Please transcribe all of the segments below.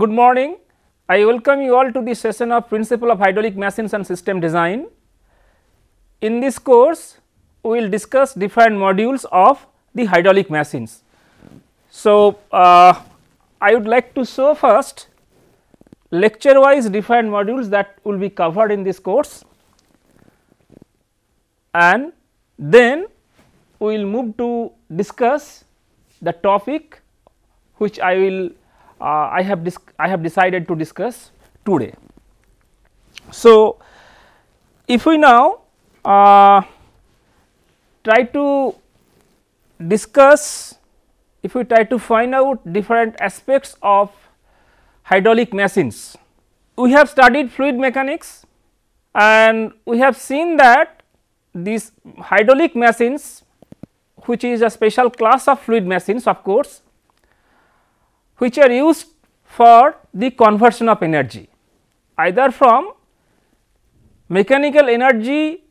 Good morning. I welcome you all to the session of Principle of Hydraulic Machines and System Design. In this course, we will discuss different modules of the hydraulic machines. So, uh, I would like to show first lecture wise different modules that will be covered in this course and then we will move to discuss the topic which I will uh, I have I have decided to discuss today. So, if we now uh, try to discuss if we try to find out different aspects of hydraulic machines. We have studied fluid mechanics and we have seen that these hydraulic machines which is a special class of fluid machines of course which are used for the conversion of energy either from mechanical energy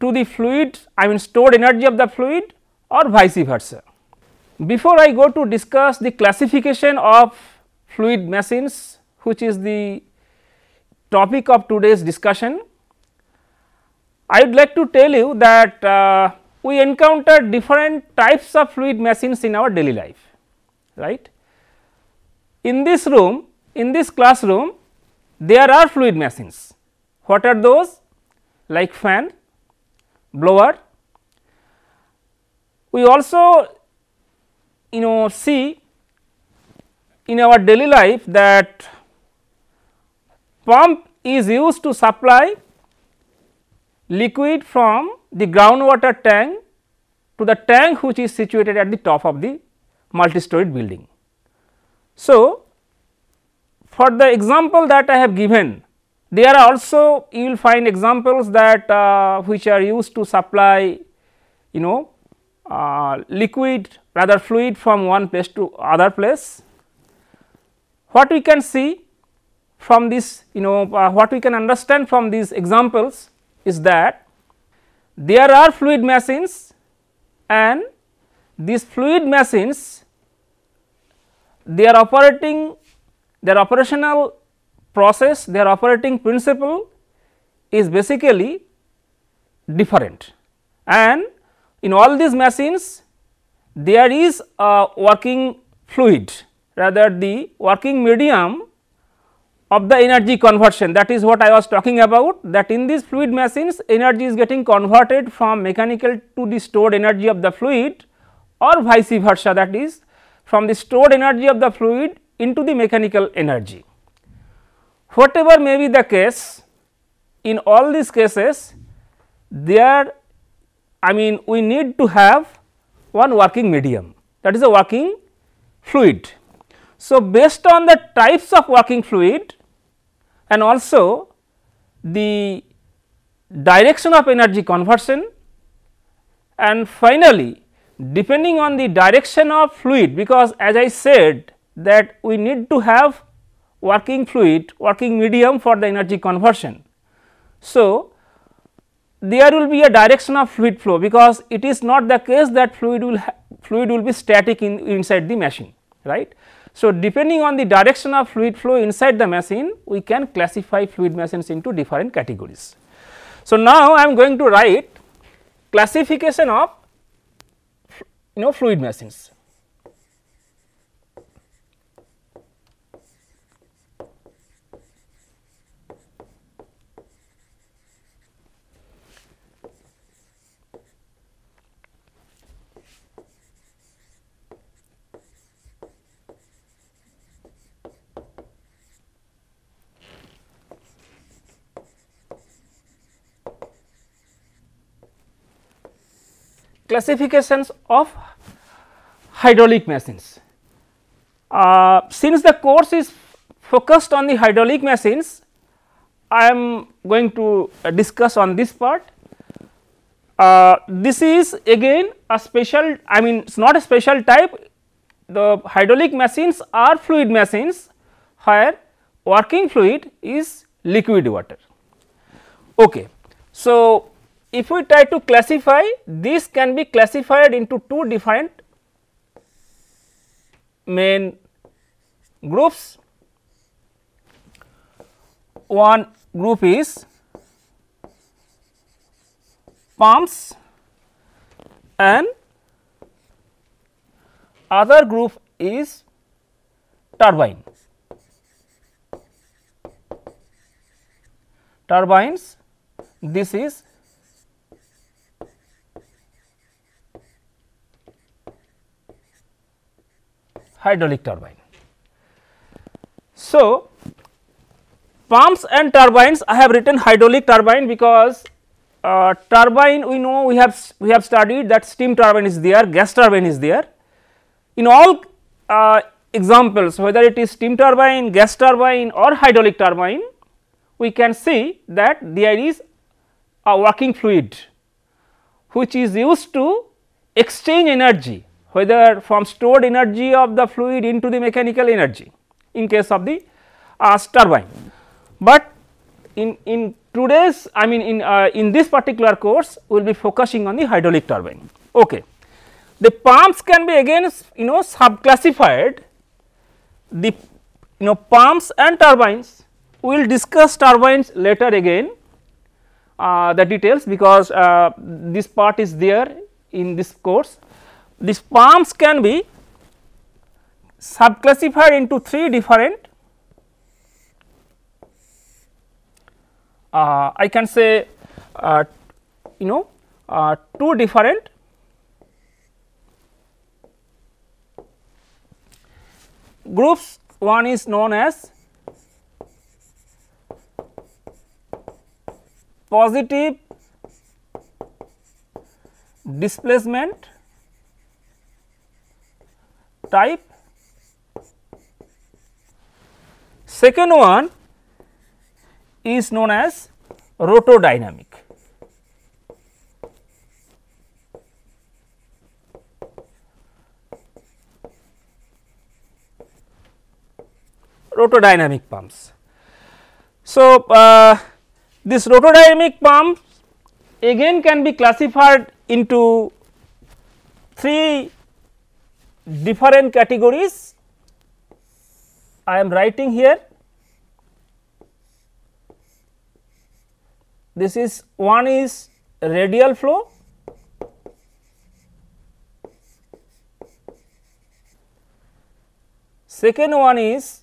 to the fluid I mean stored energy of the fluid or vice versa. Before I go to discuss the classification of fluid machines which is the topic of today's discussion, I would like to tell you that uh, we encounter different types of fluid machines in our daily life, right. In this room, in this classroom, there are fluid machines. What are those? Like fan, blower. We also you know see in our daily life that pump is used to supply liquid from the groundwater tank to the tank which is situated at the top of the multi-storied building. So, for the example that I have given there are also you will find examples that uh, which are used to supply you know uh, liquid rather fluid from one place to other place. What we can see from this you know uh, what we can understand from these examples is that there are fluid machines and these fluid machines their operating their operational process, their operating principle is basically different and in all these machines there is a working fluid rather the working medium of the energy conversion that is what I was talking about that in these fluid machines energy is getting converted from mechanical to the stored energy of the fluid or vice versa that is from the stored energy of the fluid into the mechanical energy. Whatever may be the case, in all these cases there I mean we need to have one working medium that is a working fluid. So, based on the types of working fluid and also the direction of energy conversion and finally, depending on the direction of fluid because as I said that we need to have working fluid working medium for the energy conversion. So, there will be a direction of fluid flow because it is not the case that fluid will fluid will be static in inside the machine right. So, depending on the direction of fluid flow inside the machine we can classify fluid machines into different categories. So, now I am going to write classification of you know fluid machines classifications of hydraulic machines. Uh, since the course is focused on the hydraulic machines, I am going to uh, discuss on this part. Uh, this is again a special, I mean it is not a special type, the hydraulic machines are fluid machines where working fluid is liquid water. Okay. So, if we try to classify this can be classified into two different main groups. One group is pumps and other group is turbine. Turbines this is hydraulic turbine. So, pumps and turbines I have written hydraulic turbine because uh, turbine we know we have we have studied that steam turbine is there gas turbine is there in all uh, examples whether it is steam turbine gas turbine or hydraulic turbine we can see that there is a working fluid which is used to exchange energy whether from stored energy of the fluid into the mechanical energy in case of the uh, turbine. But in, in today's I mean in, uh, in this particular course we will be focusing on the hydraulic turbine. Okay. The pumps can be again you know sub classified. the you know pumps and turbines we will discuss turbines later again uh, the details because uh, this part is there in this course these palms can be subclassified into three different uh, I can say uh, you know uh, two different groups one is known as positive displacement type. Second one is known as rotodynamic. rotodynamic pumps. So, uh, this rotodynamic pump again can be classified into three different categories I am writing here. This is one is radial flow, second one is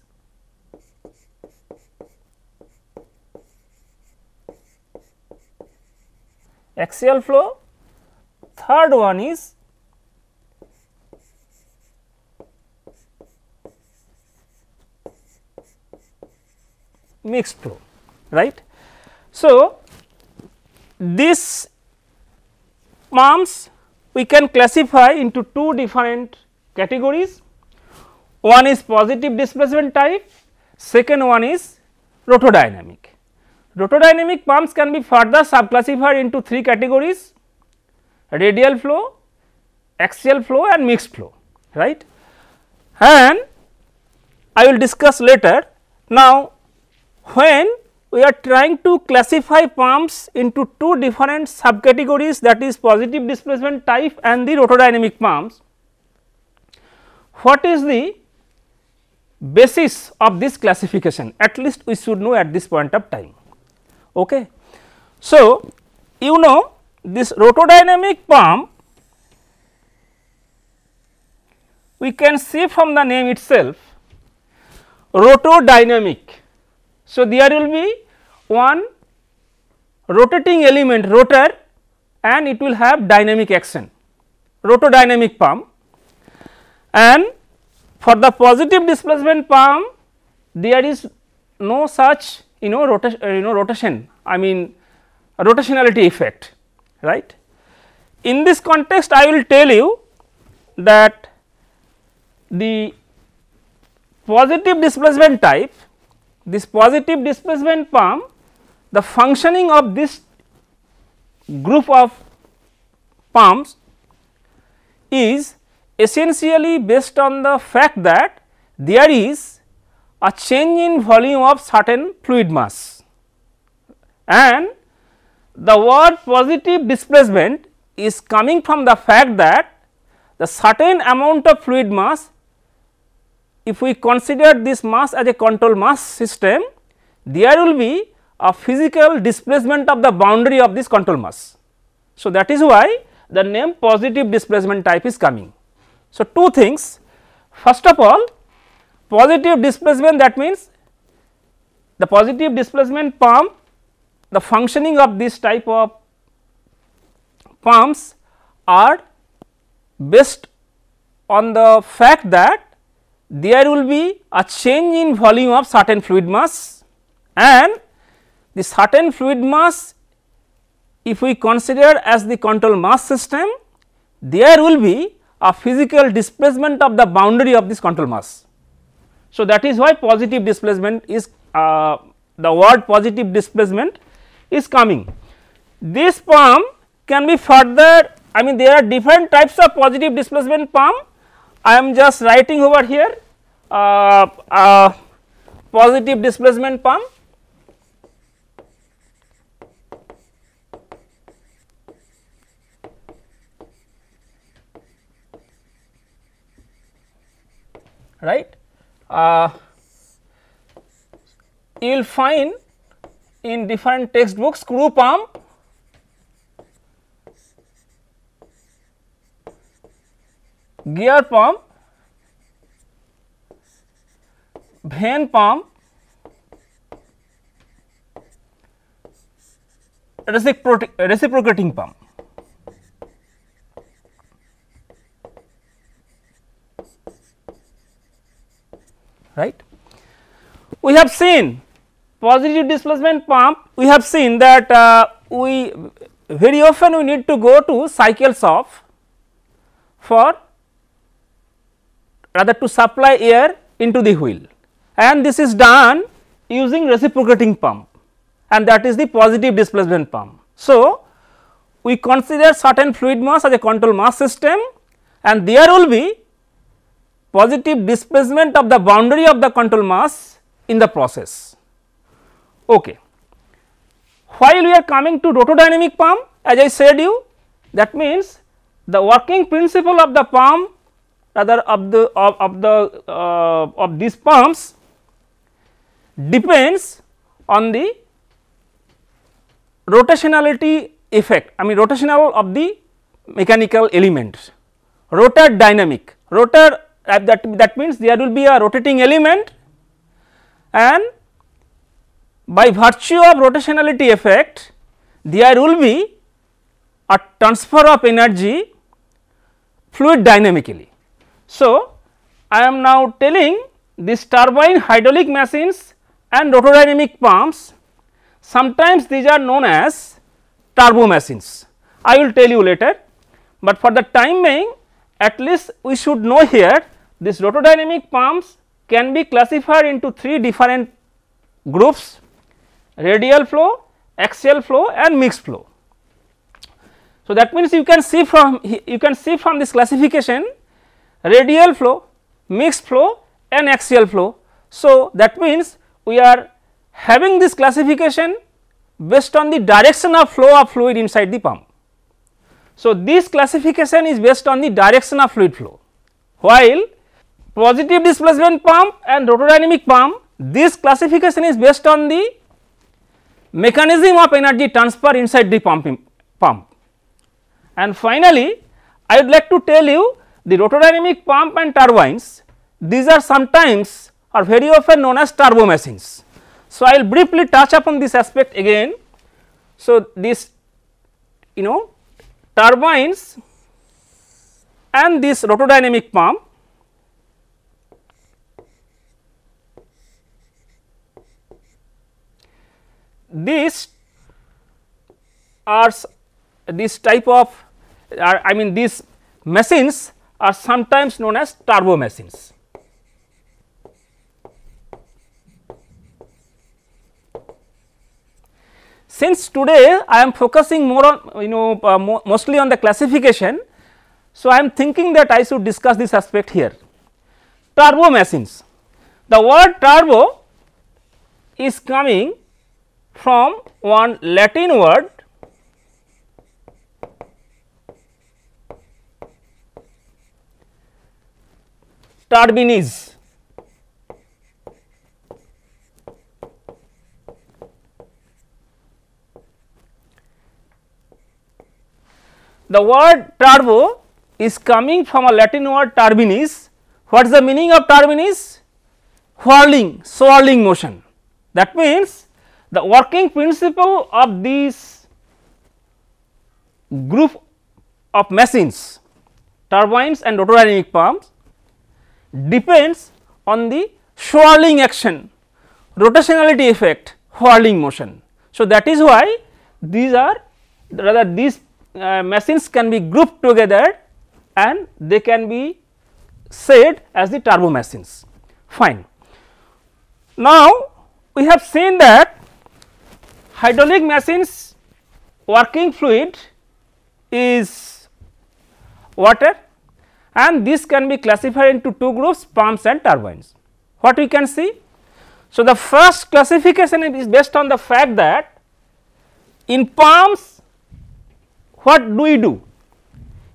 axial flow, third one is mixed flow right. So, this MAMS we can classify into two different categories one is positive displacement type second one is rotodynamic. Rotodynamic pumps can be further subclassified into three categories radial flow, axial flow and mixed flow right and I will discuss later. Now, when we are trying to classify pumps into two different subcategories that is positive displacement type and the rotodynamic pumps. What is the basis of this classification at least we should know at this point of time. Okay. So, you know this rotodynamic pump we can see from the name itself rotodynamic so, there will be one rotating element rotor and it will have dynamic action rotodynamic pump and for the positive displacement pump there is no such you know rotation you know rotation I mean rotationality effect right. In this context I will tell you that the positive displacement type this positive displacement pump the functioning of this group of pumps is essentially based on the fact that there is a change in volume of certain fluid mass and the word positive displacement is coming from the fact that the certain amount of fluid mass if we consider this mass as a control mass system, there will be a physical displacement of the boundary of this control mass. So, that is why the name positive displacement type is coming. So, two things first of all positive displacement that means the positive displacement pump the functioning of this type of pumps are based on the fact that there will be a change in volume of certain fluid mass and the certain fluid mass if we consider as the control mass system there will be a physical displacement of the boundary of this control mass. So, that is why positive displacement is uh, the word positive displacement is coming. This pump can be further I mean there are different types of positive displacement pump I am just writing over here uh, uh, positive displacement pump right. Uh, you will find in different textbooks screw pump gear pump vein pump reciprocating pump. right. We have seen positive displacement pump, we have seen that uh, we very often we need to go to cycles of for rather to supply air into the wheel and this is done using reciprocating pump and that is the positive displacement pump. So, we consider certain fluid mass as a control mass system and there will be positive displacement of the boundary of the control mass in the process. Okay. While we are coming to rotodynamic pump as I said you that means the working principle of the pump rather of the of, of the uh, of these pumps depends on the rotationality effect I mean rotational of the mechanical element rotor dynamic rotor uh, that that means there will be a rotating element and by virtue of rotationality effect there will be a transfer of energy fluid dynamically. So, I am now telling this turbine hydraulic machines and rotodynamic pumps sometimes these are known as turbo machines. I will tell you later, but for the time being at least we should know here these rotodynamic pumps can be classified into three different groups radial flow, axial flow and mixed flow. So, that means you can see from you can see from this classification radial flow, mixed flow and axial flow. So, that means we are having this classification based on the direction of flow of fluid inside the pump. So, this classification is based on the direction of fluid flow, while positive displacement pump and rotodynamic pump, this classification is based on the mechanism of energy transfer inside the pump. pump. And finally, I would like to tell you the rotodynamic pump and turbines, these are sometimes are very often known as turbo machines. So, I will briefly touch upon this aspect again. So, this you know turbines and this rotodynamic pump these are this type of are, I mean these machines are sometimes known as turbo machines. Since today I am focusing more on you know uh, mo mostly on the classification, so I am thinking that I should discuss this aspect here. Turbo machines. The word turbo is coming from one Latin word turbinis The word turbo is coming from a Latin word turbinis. What is the meaning of turbinis? Whirling, swirling motion. That means the working principle of this group of machines, turbines and rotodynamic pumps depends on the swirling action, rotationality effect, whirling motion. So, that is why these are rather these uh, machines can be grouped together and they can be said as the turbo machines fine. Now, we have seen that hydraulic machines working fluid is water and this can be classified into two groups pumps and turbines. What we can see? So, the first classification is based on the fact that in pumps what do we do?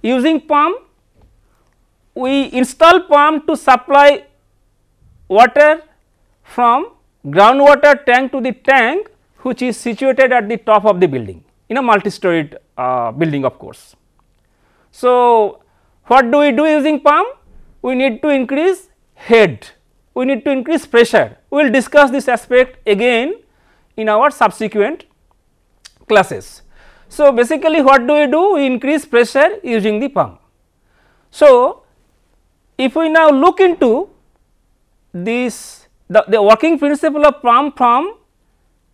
Using pump, we install pump to supply water from groundwater tank to the tank which is situated at the top of the building in a multi-storied uh, building of course. So, what do we do using pump? We need to increase head, we need to increase pressure. We will discuss this aspect again in our subsequent classes. So, basically what do we do? We increase pressure using the pump. So, if we now look into this the, the working principle of pump from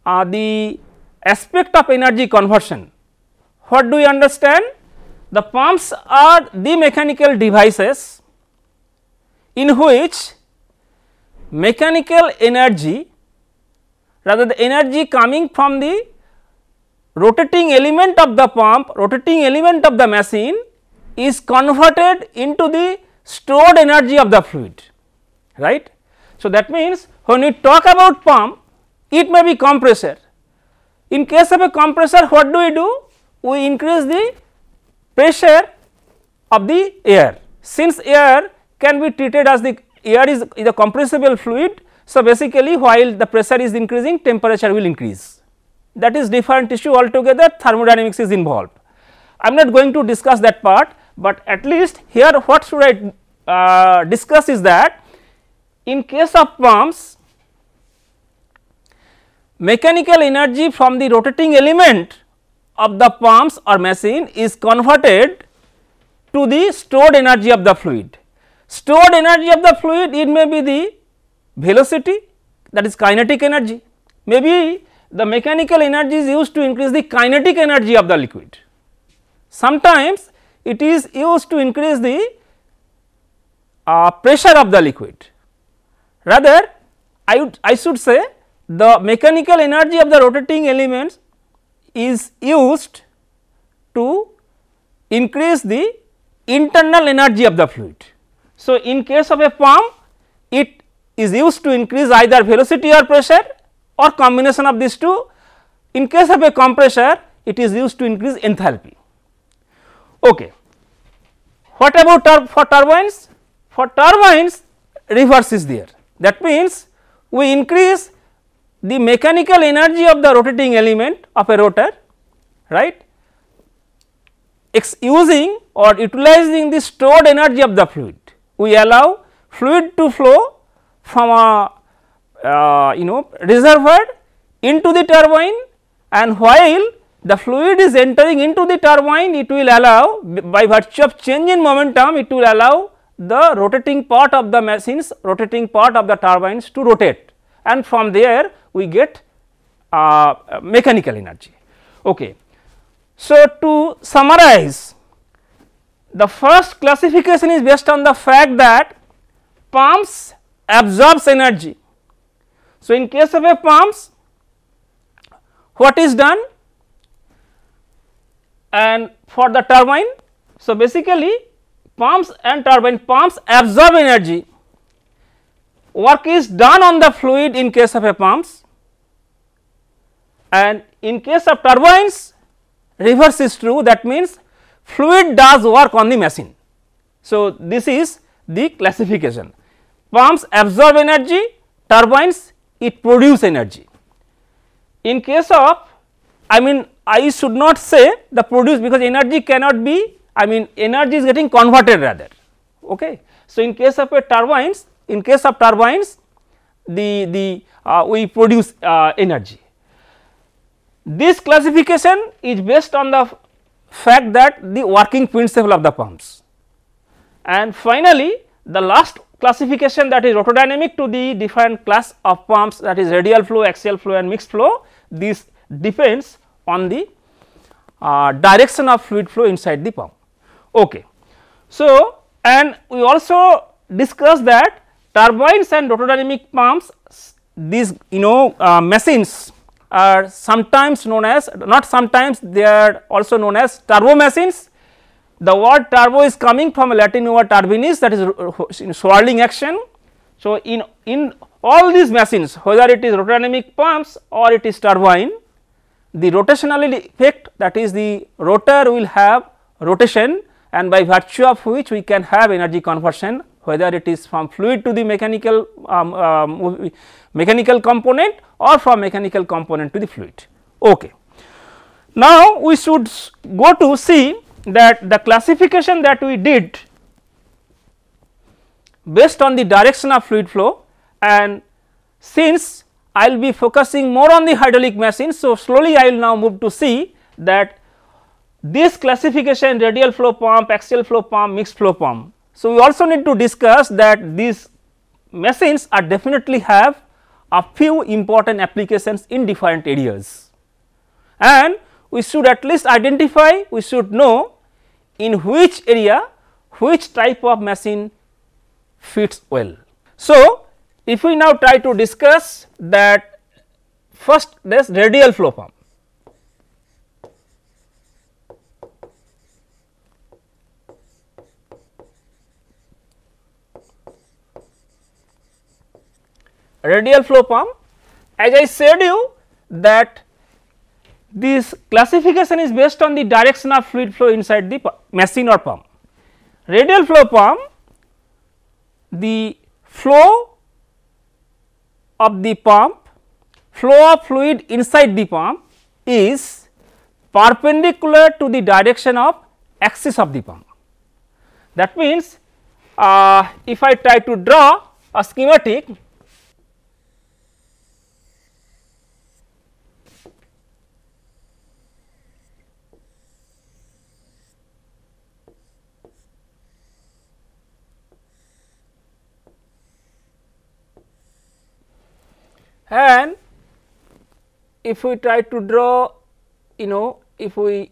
uh, the aspect of energy conversion. What do we understand? The pumps are the mechanical devices in which mechanical energy rather the energy coming from the rotating element of the pump, rotating element of the machine is converted into the stored energy of the fluid, right. So, that means, when we talk about pump, it may be compressor. In case of a compressor, what do we do? We increase the pressure of the air. Since air can be treated as the air is, is a compressible fluid, so basically while the pressure is increasing, temperature will increase that is different issue altogether thermodynamics is involved. I am not going to discuss that part, but at least here what should I uh, discuss is that in case of pumps mechanical energy from the rotating element of the pumps or machine is converted to the stored energy of the fluid. Stored energy of the fluid it may be the velocity that is kinetic energy, may be the mechanical energy is used to increase the kinetic energy of the liquid. Sometimes it is used to increase the uh, pressure of the liquid. Rather, I would I should say the mechanical energy of the rotating elements is used to increase the internal energy of the fluid. So, in case of a pump it is used to increase either velocity or pressure or combination of these two in case of a compressor it is used to increase enthalpy. Okay. What about tur for turbines? For turbines reverse is there that means we increase the mechanical energy of the rotating element of a rotor right Ex using or utilizing the stored energy of the fluid. We allow fluid to flow from a uh, you know reservoir into the turbine and while the fluid is entering into the turbine it will allow by virtue of change in momentum it will allow the rotating part of the machines rotating part of the turbines to rotate and from there we get uh, mechanical energy. Okay. So, to summarize the first classification is based on the fact that pumps absorbs energy so, in case of a pumps what is done and for the turbine. So, basically pumps and turbine pumps absorb energy work is done on the fluid in case of a pumps and in case of turbines reverse is true that means fluid does work on the machine. So, this is the classification pumps absorb energy turbines it produce energy. In case of I mean I should not say the produce because energy cannot be I mean energy is getting converted rather okay. So, in case of a turbines in case of turbines the, the uh, we produce uh, energy. This classification is based on the fact that the working principle of the pumps and finally, the last classification that is rotodynamic to the different class of pumps that is radial flow, axial flow and mixed flow. This depends on the uh, direction of fluid flow inside the pump. Okay. So, and we also discussed that turbines and rotodynamic pumps these you know uh, machines are sometimes known as not sometimes they are also known as turbo machines the word turbo is coming from a Latin word turbinis that is swirling action. So, in, in all these machines whether it is rotodynamic pumps or it is turbine the rotational effect that is the rotor will have rotation and by virtue of which we can have energy conversion whether it is from fluid to the mechanical um, um mechanical component or from mechanical component to the fluid. Okay. Now, we should go to see that the classification that we did based on the direction of fluid flow and since I will be focusing more on the hydraulic machine. So, slowly I will now move to see that this classification radial flow pump, axial flow pump, mixed flow pump. So, we also need to discuss that these machines are definitely have a few important applications in different areas and we should at least identify, we should know in which area which type of machine fits well. So, if we now try to discuss that first there is radial flow pump. Radial flow pump as I said you that this classification is based on the direction of fluid flow inside the machine or pump. Radial flow pump, the flow of the pump, flow of fluid inside the pump is perpendicular to the direction of axis of the pump. That means, uh, if I try to draw a schematic and if we try to draw you know if we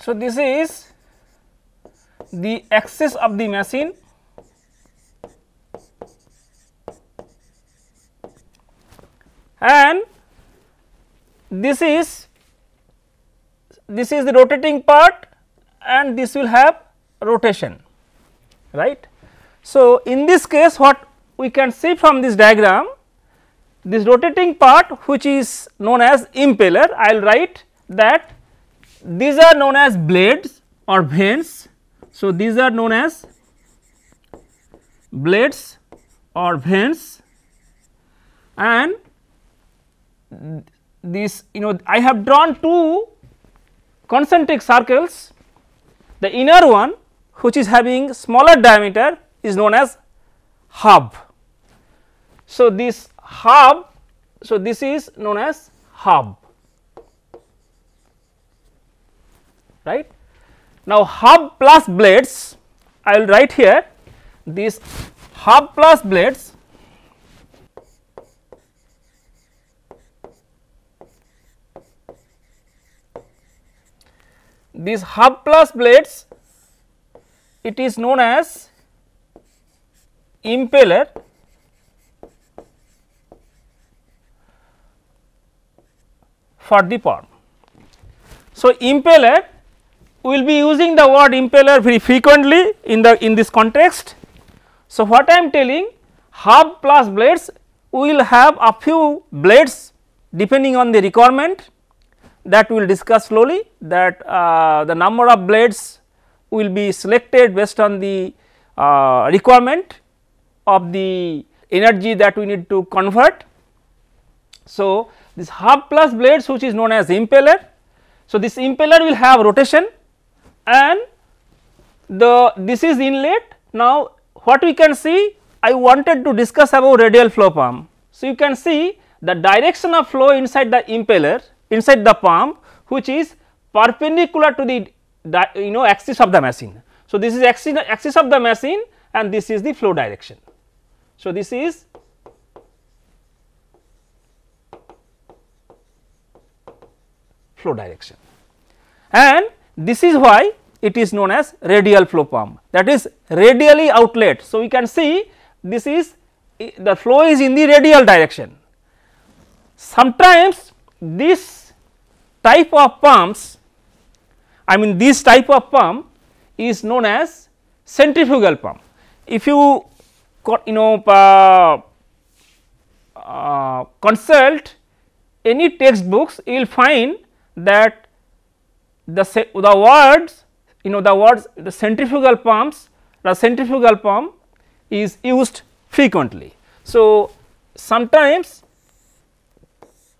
So, this is the axis of the machine and this is this is the rotating part and this will have rotation right. So, in this case what we can see from this diagram this rotating part which is known as impeller I will write that these are known as blades or veins. So, these are known as blades or veins and this you know I have drawn two concentric circles the inner one which is having smaller diameter is known as hub. So, this hub so this is known as hub right. Now, hub plus blades I will write here these hub plus blades these hub plus blades it is known as impeller for the pump. So, impeller we will be using the word impeller very frequently in the in this context. So, what I am telling hub plus blades will have a few blades depending on the requirement that we will discuss slowly that uh, the number of blades will be selected based on the uh, requirement of the energy that we need to convert. So, this hub plus blades which is known as impeller. So, this impeller will have rotation and the this is inlet. Now, what we can see I wanted to discuss about radial flow pump. So, you can see the direction of flow inside the impeller inside the pump which is perpendicular to the you know axis of the machine. So, this is axis, axis of the machine and this is the flow direction. So, this is flow direction and this is why it is known as radial flow pump that is radially outlet. So, we can see this is the flow is in the radial direction. Sometimes this type of pumps I mean this type of pump is known as centrifugal pump. If you you know uh, uh, consult any textbooks you will find that the the words you know the words the centrifugal pumps the centrifugal pump is used frequently. So, sometimes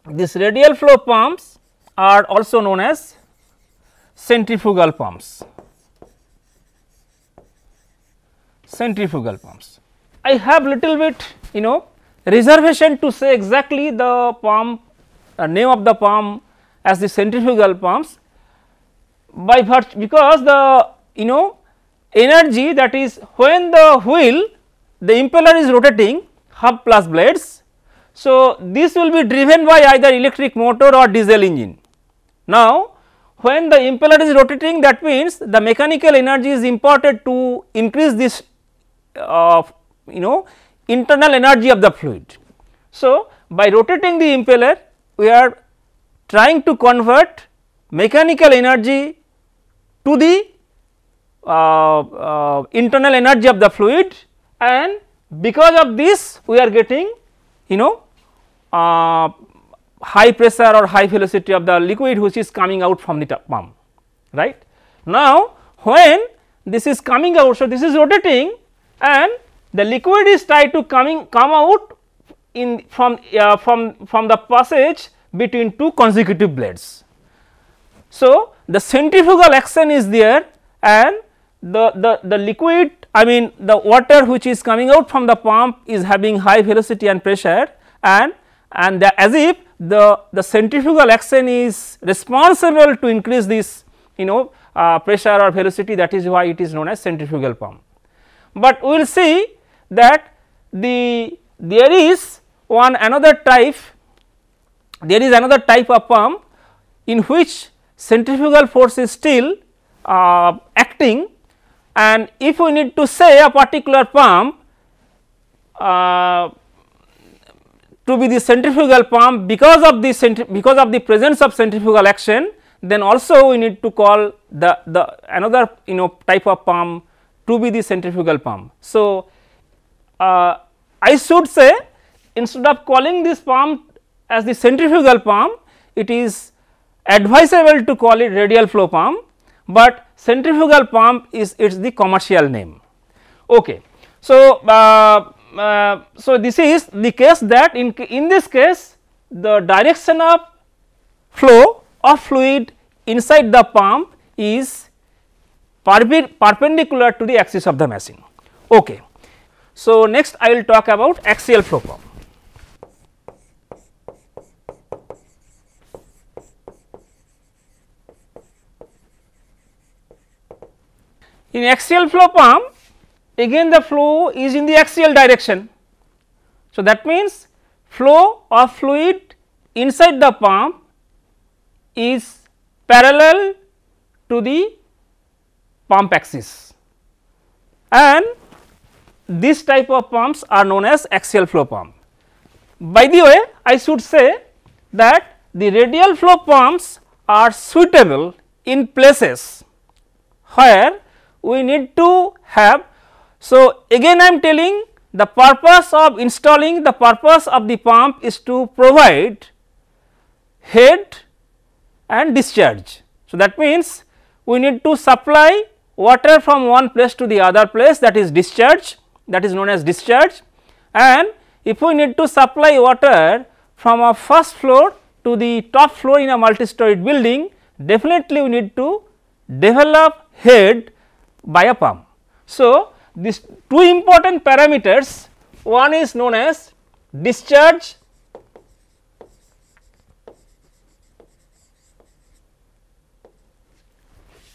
these radial flow pumps are also known as centrifugal pumps centrifugal pumps. I have little bit you know reservation to say exactly the pump uh, name of the pump as the centrifugal pumps by virtue because the you know energy that is when the wheel the impeller is rotating hub plus blades. So, this will be driven by either electric motor or diesel engine. Now, when the impeller is rotating that means the mechanical energy is imparted to increase this uh, you know internal energy of the fluid. So, by rotating the impeller we are trying to convert mechanical energy to the uh, uh, internal energy of the fluid and because of this we are getting you know uh, high pressure or high velocity of the liquid which is coming out from the pump right. Now when this is coming out so this is rotating and the liquid is tried to coming come out in from uh, from from the passage between two consecutive blades so, the centrifugal action is there and the, the, the liquid I mean the water which is coming out from the pump is having high velocity and pressure and, and the, as if the, the centrifugal action is responsible to increase this you know uh, pressure or velocity that is why it is known as centrifugal pump. But we will see that the there is one another type there is another type of pump in which centrifugal force is still uh, acting and if we need to say a particular pump uh, to be the centrifugal pump because of the because of the presence of centrifugal action then also we need to call the, the another you know type of pump to be the centrifugal pump. So, uh, I should say instead of calling this pump as the centrifugal pump it is advisable to call it radial flow pump, but centrifugal pump is it is the commercial name. Okay. So, uh, uh, so this is the case that in, in this case the direction of flow of fluid inside the pump is perpendicular to the axis of the machine. Okay. So, next I will talk about axial flow pump. In axial flow pump again the flow is in the axial direction. So, that means flow of fluid inside the pump is parallel to the pump axis and this type of pumps are known as axial flow pump. By the way, I should say that the radial flow pumps are suitable in places where we need to have. So, again I am telling the purpose of installing the purpose of the pump is to provide head and discharge. So, that means we need to supply water from one place to the other place that is discharge that is known as discharge and if we need to supply water from a first floor to the top floor in a multi-storied building definitely we need to develop head by a pump. So, these two important parameters one is known as discharge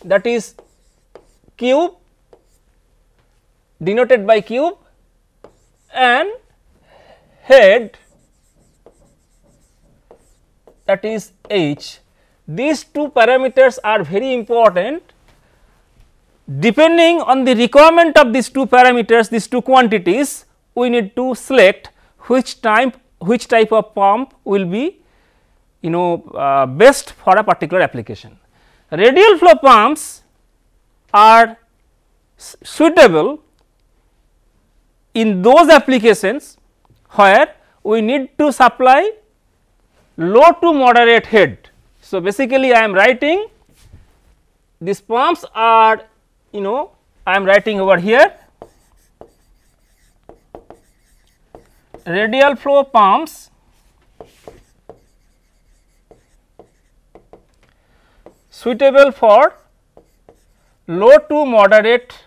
that is cube denoted by cube and head that is h. These two parameters are very important Depending on the requirement of these two parameters, these two quantities, we need to select which type, which type of pump will be you know uh, best for a particular application. Radial flow pumps are suitable in those applications where we need to supply low to moderate head. So, basically I am writing these pumps are you know I am writing over here radial flow pumps suitable for low to moderate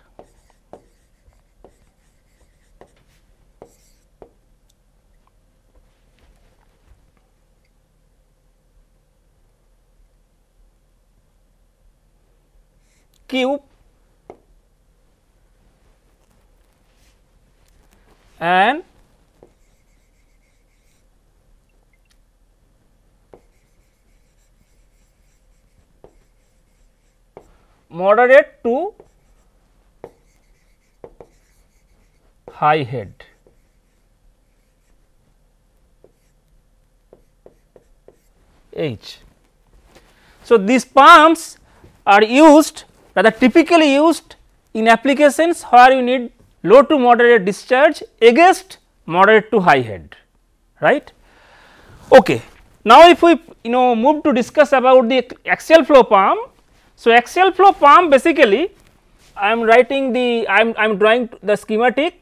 cube and moderate to high head. H. So, these pumps are used rather typically used in applications where you need low to moderate discharge against moderate to high head right. Okay. Now, if we you know move to discuss about the axial flow pump. So, axial flow pump basically I am writing the I am I am drawing the schematic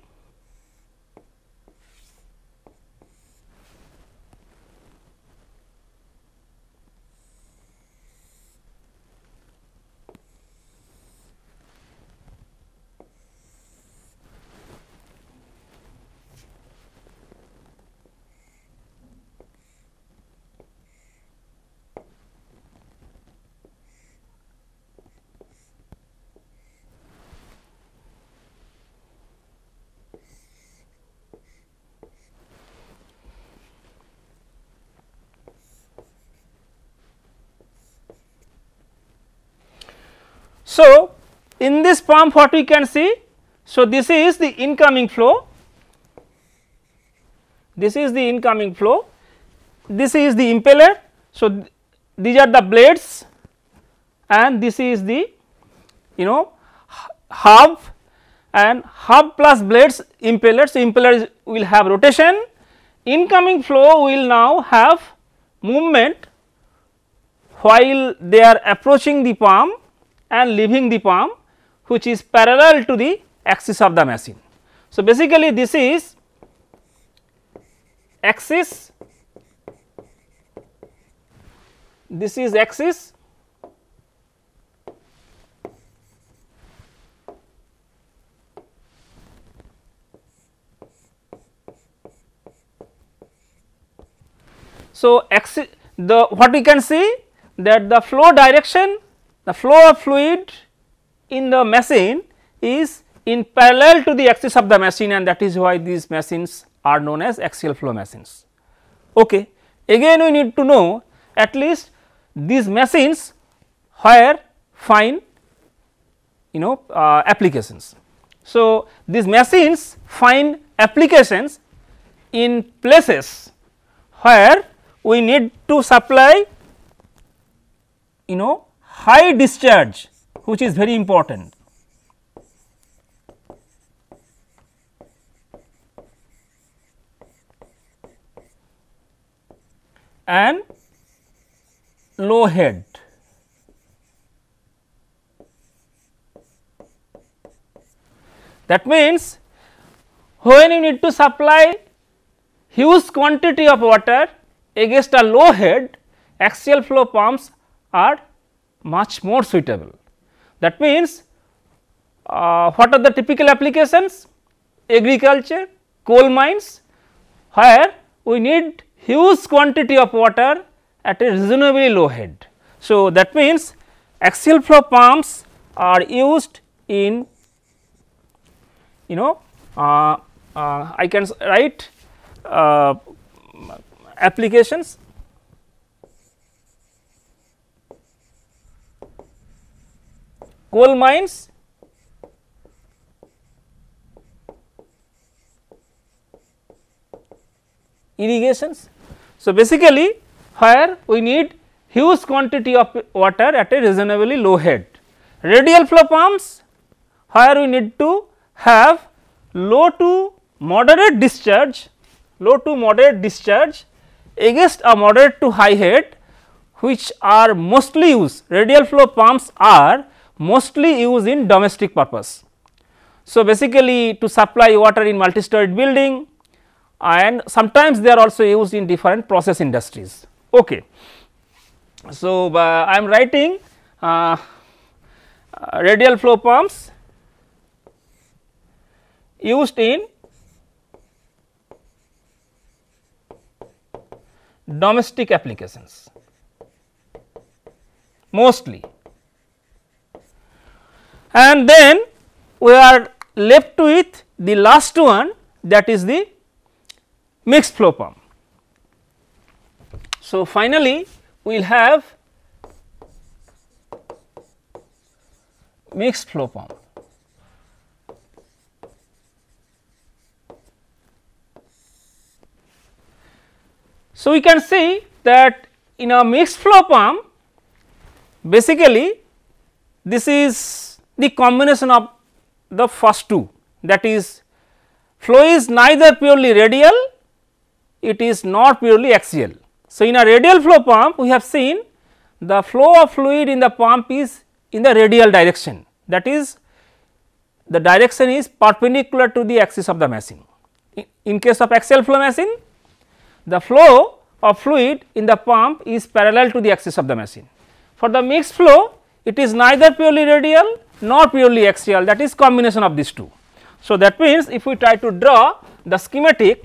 in this pump what we can see so this is the incoming flow this is the incoming flow this is the impeller so these are the blades and this is the you know hub and hub plus blades impeller so impeller will have rotation incoming flow will now have movement while they are approaching the pump and leaving the pump which is parallel to the axis of the machine. So, basically this is axis, this is axis So, axis the what we can see that the flow direction the flow of fluid in the machine is in parallel to the axis of the machine and that is why these machines are known as axial flow machines. Okay. Again we need to know at least these machines where find you know uh, applications. So, these machines find applications in places where we need to supply you know high discharge which is very important. and low head. That means, when you need to supply huge quantity of water against a low head, axial flow pumps are much more suitable. That means, uh, what are the typical applications? Agriculture, coal mines, where we need huge quantity of water at a reasonably low head. So, that means, axial flow pumps are used in you know uh, uh, I can write uh, applications coal mines irrigations. So, basically where we need huge quantity of water at a reasonably low head. Radial flow pumps where we need to have low to moderate discharge, low to moderate discharge against a moderate to high head which are mostly used. Radial flow pumps are mostly used in domestic purpose. So, basically to supply water in multi-storied building and sometimes they are also used in different process industries. Okay. So, uh, I am writing uh, uh radial flow pumps used in domestic applications mostly and then we are left with the last one that is the mixed flow pump. So, finally, we will have mixed flow pump. So, we can see that in a mixed flow pump basically this is the combination of the first two that is flow is neither purely radial, it is not purely axial. So, in a radial flow pump we have seen the flow of fluid in the pump is in the radial direction that is the direction is perpendicular to the axis of the machine. In case of axial flow machine, the flow of fluid in the pump is parallel to the axis of the machine. For the mixed flow, it is neither purely radial not purely axial that is combination of these two. So, that means if we try to draw the schematic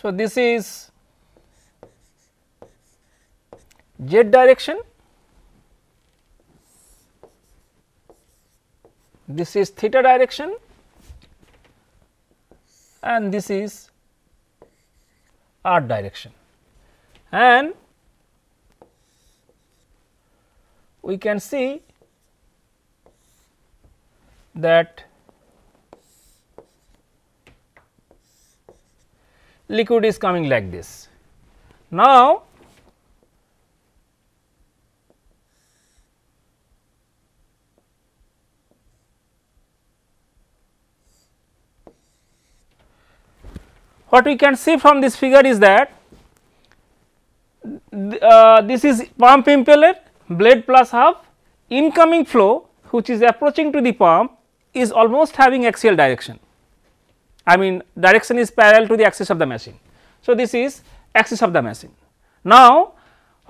So, this is z direction, this is theta direction and this is r direction and we can see that liquid is coming like this. Now, what we can see from this figure is that uh, this is pump impeller blade plus hub incoming flow which is approaching to the pump is almost having axial direction. I mean direction is parallel to the axis of the machine. So, this is axis of the machine. Now,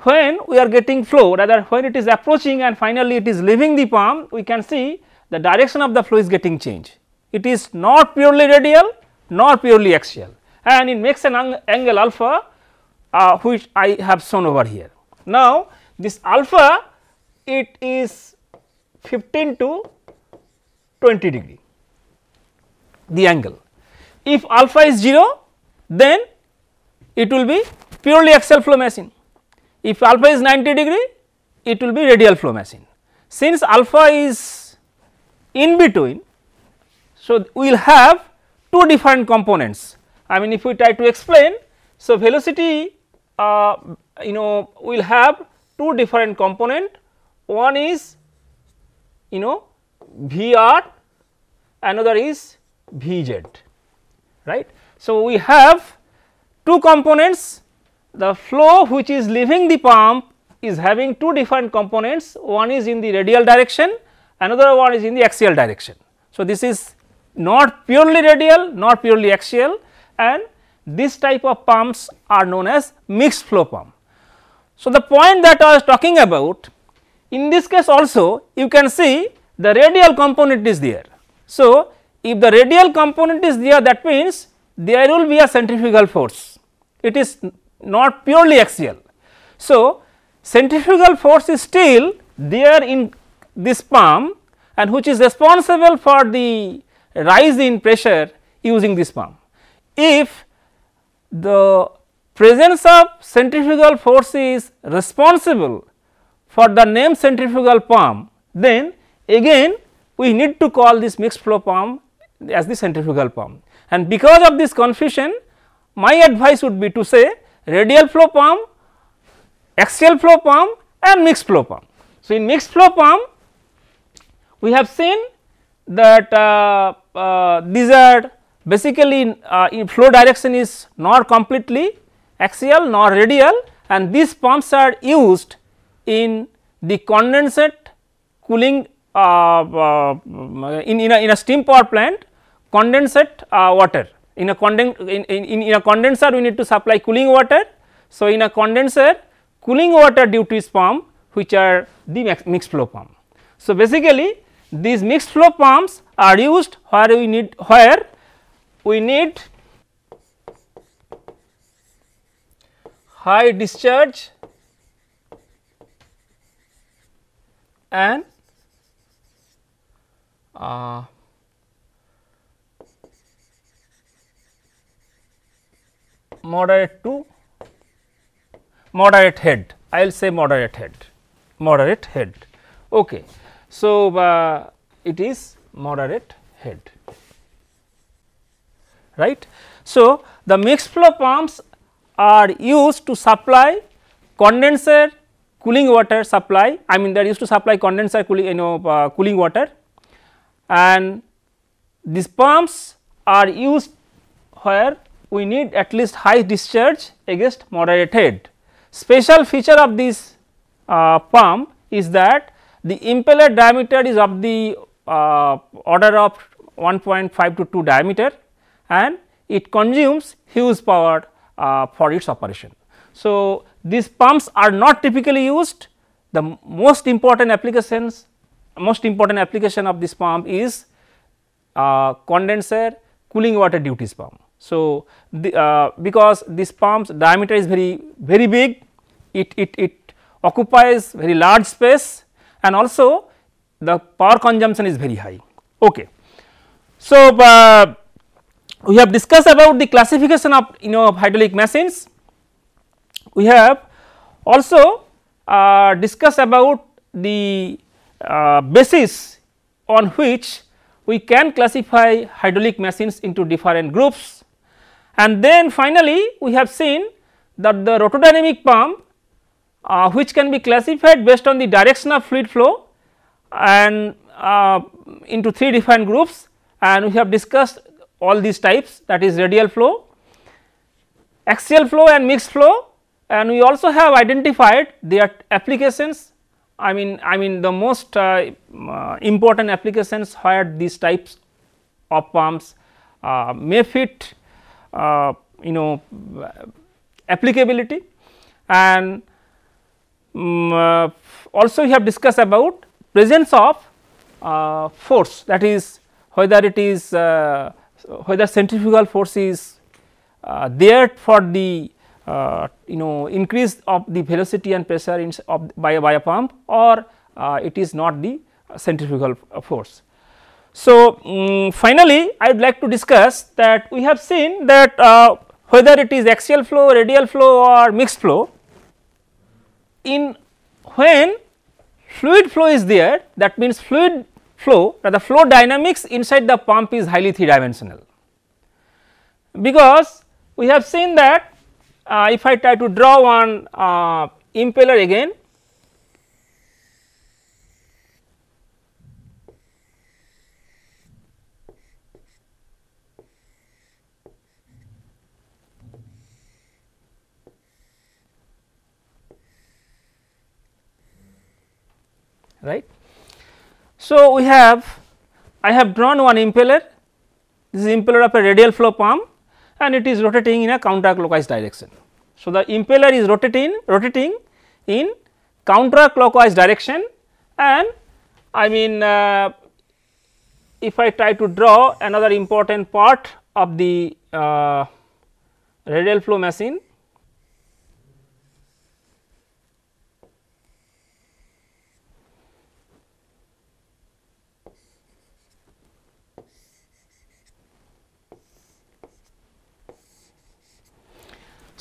when we are getting flow rather when it is approaching and finally it is leaving the palm we can see the direction of the flow is getting changed. It is not purely radial nor purely axial and it makes an angle alpha uh, which I have shown over here. Now, this alpha it is 15 to 20 degree the angle if alpha is 0 then it will be purely axial flow machine. If alpha is 90 degree it will be radial flow machine. Since alpha is in between so we will have two different components. I mean if we try to explain so velocity uh, you know we will have two different component one is you know V r another is V z right. So, we have two components the flow which is leaving the pump is having two different components one is in the radial direction another one is in the axial direction. So, this is not purely radial not purely axial and this type of pumps are known as mixed flow pump. So, the point that I was talking about in this case also you can see the radial component is there. So, if the radial component is there that means there will be a centrifugal force, it is not purely axial. So, centrifugal force is still there in this palm and which is responsible for the rise in pressure using this palm. If the presence of centrifugal force is responsible for the name centrifugal palm, then again we need to call this mixed flow palm as the centrifugal pump. And because of this confusion, my advice would be to say radial flow pump, axial flow pump and mixed flow pump. So, in mixed flow pump, we have seen that uh, uh, these are basically uh, flow direction is nor completely axial nor radial and these pumps are used in the condensate cooling uh, uh, in, in a, in, a, steam power plant condensate uh, water. In a, in, in, in a condenser, we need to supply cooling water. So, in a condenser, cooling water due to is pump which are the mixed flow pump. So, basically these mixed flow pumps are used where we need where we need high discharge and uh, moderate to moderate head. I will say moderate head, moderate head. Okay. So, uh, it is moderate head, right. So, the mixed flow pumps are used to supply condenser cooling water supply, I mean they are used to supply condenser cooling you know uh, cooling water and these pumps are used where we need at least high discharge against moderate head. Special feature of this uh, pump is that the impeller diameter is of the uh, order of 1.5 to 2 diameter and it consumes huge power uh, for its operation. So, these pumps are not typically used the most important applications most important application of this pump is uh, condenser cooling water duties pump. So, the, uh, because this pump's diameter is very very big, it, it, it occupies very large space and also the power consumption is very high. Okay. So, uh, we have discussed about the classification of you know of hydraulic machines, we have also uh, discussed about the uh, basis on which we can classify hydraulic machines into different groups and then finally, we have seen that the rotodynamic pump uh, which can be classified based on the direction of fluid flow and uh, into three different groups and we have discussed all these types that is radial flow, axial flow and mixed flow and we also have identified their applications I mean I mean the most uh, uh important applications where these types of pumps uh, may fit uh, you know applicability and um, uh, also we have discussed about presence of uh, force that is whether it is uh, whether centrifugal force is uh, there for the uh, you know increase of the velocity and pressure in, by, by a pump or it is not the centrifugal force. So, um, finally, I would like to discuss that we have seen that uh, whether it is axial flow, radial flow or mixed flow, in when fluid flow is there that means fluid flow the flow dynamics inside the pump is highly three dimensional. Because we have seen that uh, if I try to draw one uh, impeller again right. So, we have I have drawn one impeller this is impeller of a radial flow pump and it is rotating in a counterclockwise direction. So, the impeller is rotating rotating in counterclockwise direction and I mean uh, if I try to draw another important part of the uh, radial flow machine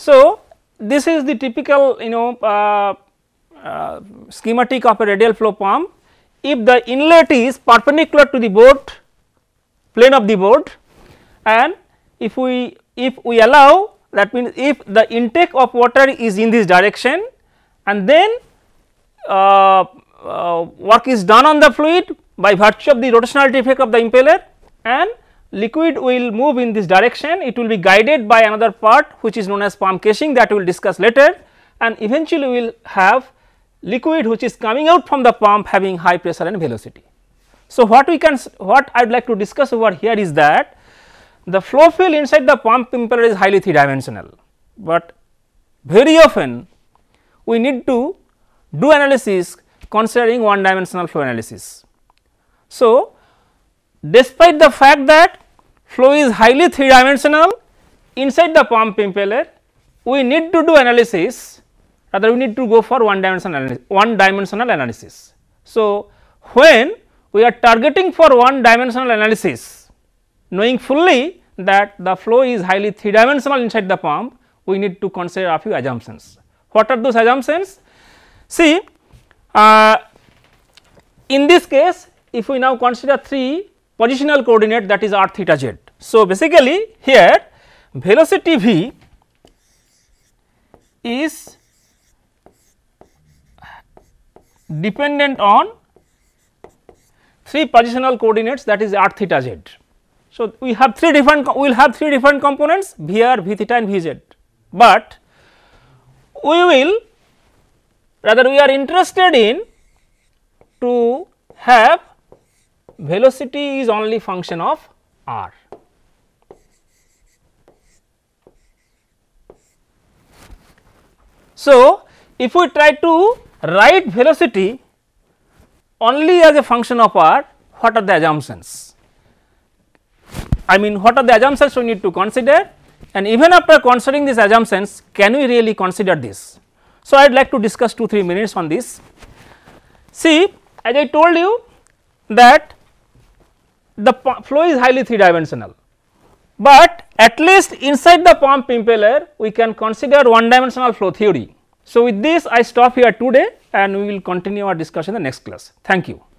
So, this is the typical you know uh, uh, schematic of a radial flow pump. If the inlet is perpendicular to the board plane of the board and if we if we allow that means if the intake of water is in this direction and then uh, uh work is done on the fluid by virtue of the rotational effect of the impeller and liquid will move in this direction, it will be guided by another part which is known as pump casing that we will discuss later and eventually we will have liquid which is coming out from the pump having high pressure and velocity. So, what we can what I would like to discuss over here is that the flow field inside the pump impeller is highly three dimensional, but very often we need to do analysis considering one dimensional flow analysis. So, Despite the fact that flow is highly three dimensional inside the pump impeller, we need to do analysis rather we need to go for one dimensional one dimensional analysis. So, when we are targeting for one dimensional analysis knowing fully that the flow is highly three dimensional inside the pump we need to consider a few assumptions. What are those assumptions? See uh, in this case if we now consider three positional coordinate that is r theta z. So, basically here velocity v is dependent on three positional coordinates that is r theta z. So, we have three different we will have three different components v r, v theta and v z, but we will rather we are interested in to have velocity is only function of r. So, if we try to write velocity only as a function of r, what are the assumptions? I mean what are the assumptions we need to consider and even after considering these assumptions can we really consider this. So, I would like to discuss 2-3 minutes on this. See as I told you that the flow is highly three dimensional, but at least inside the pump impeller we can consider one dimensional flow theory. So, with this I stop here today and we will continue our discussion in the next class. Thank you.